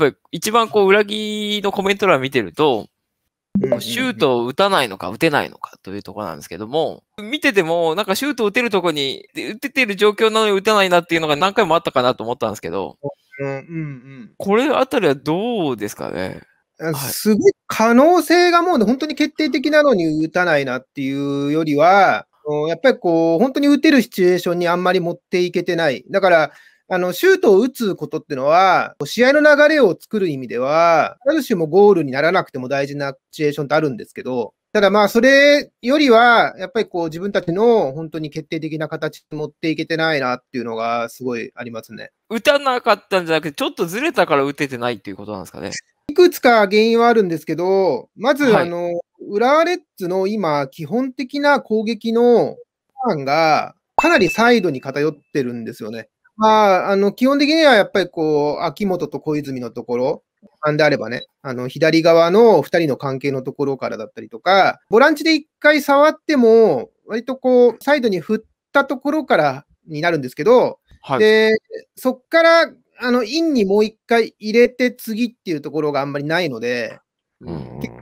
ぱり一番こう裏切りのコメント欄見てると、シュートを打たないのか打てないのかというところなんですけども、見ててもなんかシュート打てるとこに、打ててる状況なのに打てないなっていうのが何回もあったかなと思ったんですけど、うんうんうん、これあたりはどうですかね。すごい可能性がもう本当に決定的なのに打たないなっていうよりは、やっぱりこう、本当に打てるシチュエーションにあんまり持っていけてない。だから、あの、シュートを打つことっていうのは、試合の流れを作る意味では、ある種もゴールにならなくても大事なシチュエーションってあるんですけど、ただまあ、それよりは、やっぱりこう自分たちの本当に決定的な形に持っていけてないなっていうのがすごいありますね。打たなかったんじゃなくて、ちょっとずれたから打ててないっていうことなんですかね。いくつか原因はあるんですけど、まず、あの、浦和レッズの今、基本的な攻撃のターンが、かなりサイドに偏ってるんですよね。まあ、あの、基本的にはやっぱりこう、秋元と小泉のところ、なんであればね、あの、左側の2人の関係のところからだったりとか、ボランチで1回触っても、割とこう、サイドに振ったところからになるんですけど、はい、で、そっから、あの、インにもう1回入れて次っていうところがあんまりないので、結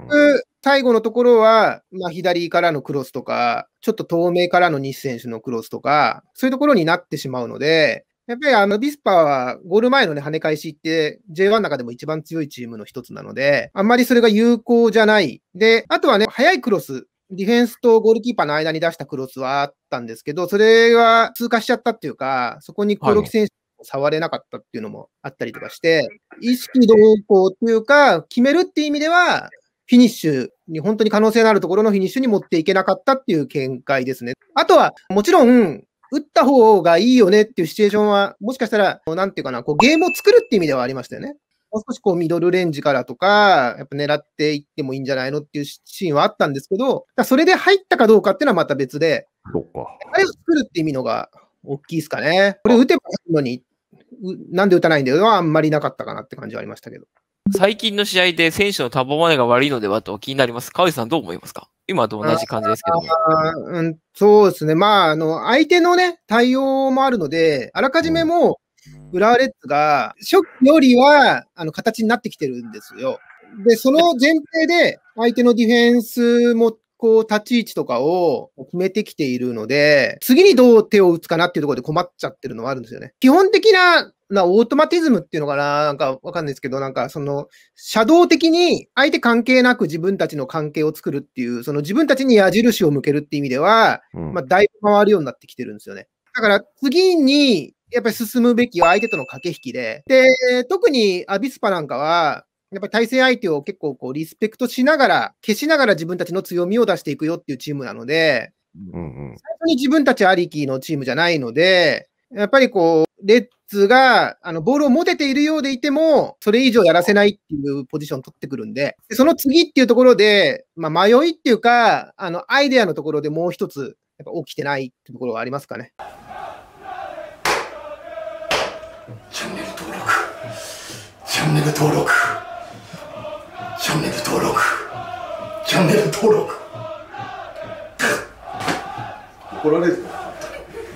局、最後のところは、まあ、左からのクロスとか、ちょっと透明からの西選手のクロスとか、そういうところになってしまうので、やっぱりあの、ビスパはゴール前のね、跳ね返しって J1 の中でも一番強いチームの一つなので、あんまりそれが有効じゃない。で、あとはね、速いクロス。ディフェンスとゴールキーパーの間に出したクロスはあったんですけど、それは通過しちゃったっていうか、そこに黒木選手触れなかったっていうのもあったりとかして、意識動向っていうか、決めるっていう意味では、フィニッシュに本当に可能性のあるところのフィニッシュに持っていけなかったっていう見解ですね。あとは、もちろん、打った方がいいよねっていうシチュエーションは、もしかしたら、なんていうかな、こうゲームを作るって意味ではありましたよね。もう少しこうミドルレンジからとか、やっぱ狙っていってもいいんじゃないのっていうシーンはあったんですけど、それで入ったかどうかっていうのはまた別で、あれを作るって意味のが大きいですかね。これ打てばいいのに、なんで打たないんだよはあんまりなかったかなって感じはありましたけど。最近の試合で選手のタ忙までが悪いのではと気になります。川内さんどう思いますか今と同じ感じですけどうん、そうですね。まあ、あの、相手のね、対応もあるので、あらかじめもう、浦和レッズが、初期よりは、あの、形になってきてるんですよ。で、その前提で、相手のディフェンスも、こう、立ち位置とかを決めてきているので、次にどう手を打つかなっていうところで困っちゃってるのはあるんですよね。基本的なな、オートマティズムっていうのかななんかわかんないですけど、なんかその、シャドウ的に相手関係なく自分たちの関係を作るっていう、その自分たちに矢印を向けるっていう意味では、うん、まあ、だいぶ回るようになってきてるんですよね。だから次に、やっぱり進むべきは相手との駆け引きで、で、特にアビスパなんかは、やっぱり対戦相手を結構こうリスペクトしながら、消しながら自分たちの強みを出していくよっていうチームなので、うんうん、最初に自分たちありきのチームじゃないので、やっぱりこう、レッズが、あの、ボールを持てているようでいても、それ以上やらせないっていうポジション取ってくるんで、その次っていうところで、まあ、迷いっていうか、あの、アイデアのところでもう一つ、やっぱ起きてないってところはありますかね。チャンネル登録。チャンネル登録。チャンネル登録。チャンネル登録。怒られる